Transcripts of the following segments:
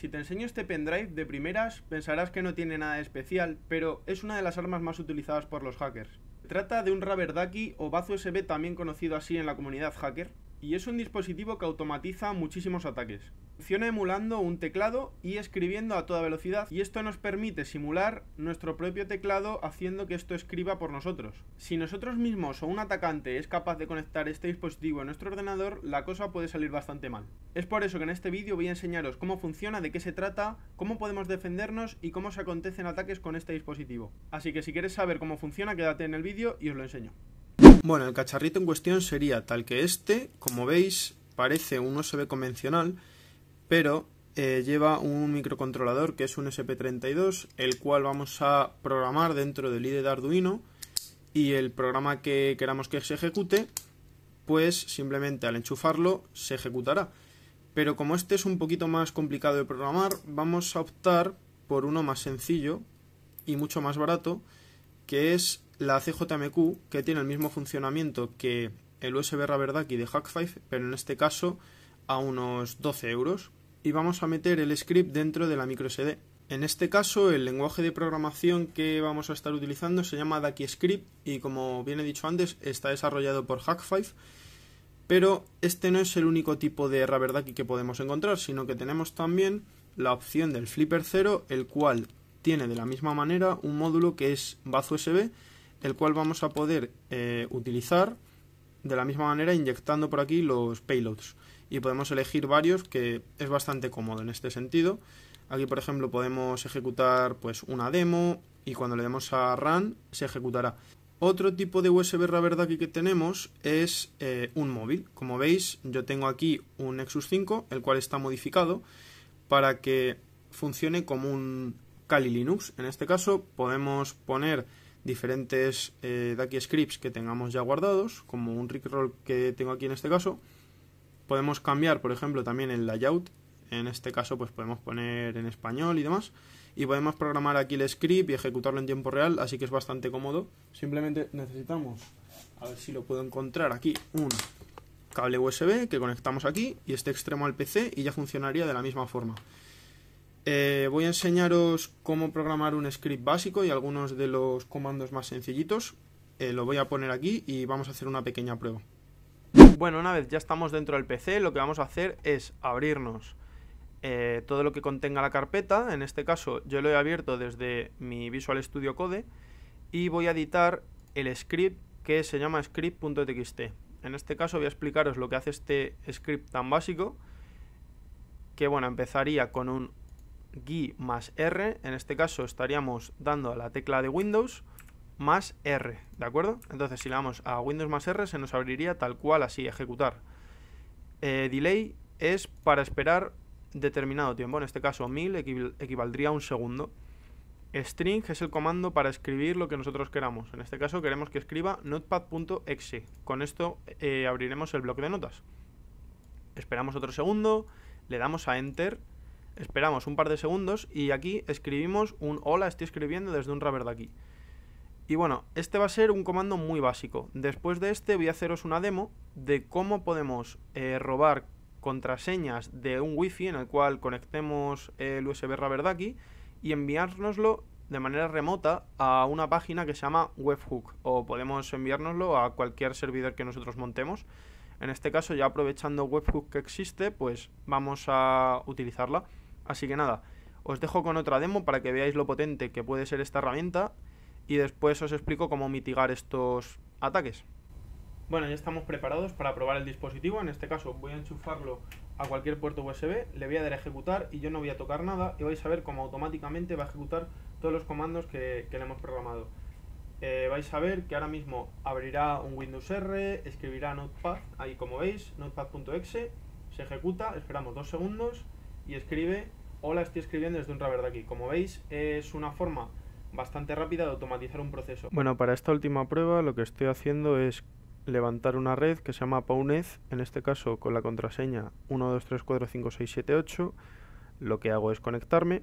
Si te enseño este pendrive de primeras, pensarás que no tiene nada de especial, pero es una de las armas más utilizadas por los hackers. Se trata de un rubber ducky o bazo USB también conocido así en la comunidad hacker y es un dispositivo que automatiza muchísimos ataques. Funciona emulando un teclado y escribiendo a toda velocidad y esto nos permite simular nuestro propio teclado haciendo que esto escriba por nosotros. Si nosotros mismos o un atacante es capaz de conectar este dispositivo a nuestro ordenador, la cosa puede salir bastante mal. Es por eso que en este vídeo voy a enseñaros cómo funciona, de qué se trata, cómo podemos defendernos y cómo se acontecen ataques con este dispositivo. Así que si quieres saber cómo funciona, quédate en el vídeo y os lo enseño. Bueno, el cacharrito en cuestión sería tal que este, como veis, parece un USB convencional, pero eh, lleva un microcontrolador que es un SP32, el cual vamos a programar dentro del IDE de Arduino y el programa que queramos que se ejecute, pues simplemente al enchufarlo se ejecutará. Pero como este es un poquito más complicado de programar, vamos a optar por uno más sencillo y mucho más barato, que es la CJMQ, que tiene el mismo funcionamiento que el USB Ducky de Hack5, pero en este caso a unos 12 euros. Y vamos a meter el script dentro de la microSD. En este caso, el lenguaje de programación que vamos a estar utilizando se llama DuckyScript, y como bien he dicho antes, está desarrollado por Hack5. Pero este no es el único tipo de Ducky que podemos encontrar, sino que tenemos también la opción del Flipper 0, el cual tiene de la misma manera un módulo que es Baz USB el cual vamos a poder eh, utilizar de la misma manera inyectando por aquí los payloads y podemos elegir varios que es bastante cómodo en este sentido aquí por ejemplo podemos ejecutar pues una demo y cuando le demos a run se ejecutará otro tipo de USB verdad aquí que tenemos es eh, un móvil como veis yo tengo aquí un Nexus 5 el cual está modificado para que funcione como un Kali Linux en este caso podemos poner diferentes eh, daqui scripts que tengamos ya guardados, como un Rickroll que tengo aquí en este caso. Podemos cambiar, por ejemplo, también el layout. En este caso, pues podemos poner en español y demás. Y podemos programar aquí el script y ejecutarlo en tiempo real, así que es bastante cómodo. Simplemente necesitamos, a ver si lo puedo encontrar aquí, un cable USB que conectamos aquí y este extremo al PC y ya funcionaría de la misma forma. Eh, voy a enseñaros cómo programar un script básico y algunos de los comandos más sencillitos. Eh, lo voy a poner aquí y vamos a hacer una pequeña prueba. Bueno, una vez ya estamos dentro del PC, lo que vamos a hacer es abrirnos eh, todo lo que contenga la carpeta. En este caso yo lo he abierto desde mi Visual Studio Code y voy a editar el script que se llama script.txt. En este caso voy a explicaros lo que hace este script tan básico que bueno, empezaría con un gui más R, en este caso estaríamos dando a la tecla de Windows más R, ¿de acuerdo? Entonces si le damos a Windows más R se nos abriría tal cual así, ejecutar. Eh, delay es para esperar determinado tiempo, en este caso 1000 equivaldría a un segundo. String es el comando para escribir lo que nosotros queramos. En este caso queremos que escriba notepad.exe. Con esto eh, abriremos el bloque de notas. Esperamos otro segundo, le damos a Enter esperamos un par de segundos y aquí escribimos un hola, estoy escribiendo desde un Rubber de aquí. Y bueno, este va a ser un comando muy básico. Después de este voy a haceros una demo de cómo podemos eh, robar contraseñas de un wifi en el cual conectemos el USB Rubber de aquí y enviárnoslo de manera remota a una página que se llama webhook o podemos enviárnoslo a cualquier servidor que nosotros montemos. En este caso, ya aprovechando webhook que existe, pues vamos a utilizarla. Así que nada, os dejo con otra demo para que veáis lo potente que puede ser esta herramienta y después os explico cómo mitigar estos ataques. Bueno, ya estamos preparados para probar el dispositivo. En este caso voy a enchufarlo a cualquier puerto USB, le voy a dar a ejecutar y yo no voy a tocar nada y vais a ver cómo automáticamente va a ejecutar todos los comandos que, le hemos programado. Eh, vais a ver que ahora mismo abrirá un Windows R, escribirá Notepad, ahí como veis, notepad.exe, se ejecuta, esperamos dos segundos y escribe o estoy escribiendo desde un Raver de aquí. Como veis, es una forma bastante rápida de automatizar un proceso. Bueno, para esta última prueba lo que estoy haciendo es levantar una red que se llama Pwned, en este caso con la contraseña 12345678. Lo que hago es conectarme.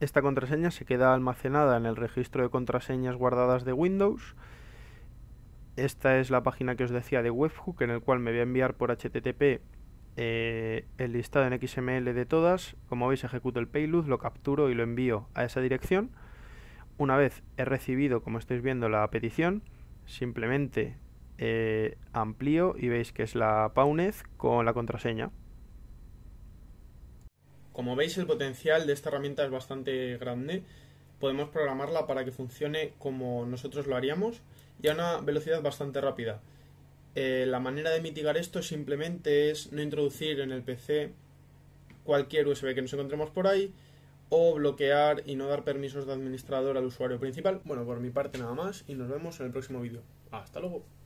Esta contraseña se queda almacenada en el registro de contraseñas guardadas de Windows. Esta es la página que os decía de Webhook, en el cual me voy a enviar por HTTP eh, el listado en XML de todas. Como veis, ejecuto el payload, lo capturo y lo envío a esa dirección. Una vez he recibido, como estáis viendo, la petición, simplemente eh, amplío y veis que es la paunez con la contraseña. Como veis, el potencial de esta herramienta es bastante grande. Podemos programarla para que funcione como nosotros lo haríamos y a una velocidad bastante rápida. Eh, la manera de mitigar esto simplemente es no introducir en el PC cualquier USB que nos encontremos por ahí o bloquear y no dar permisos de administrador al usuario principal. Bueno, por mi parte nada más y nos vemos en el próximo vídeo. Hasta luego.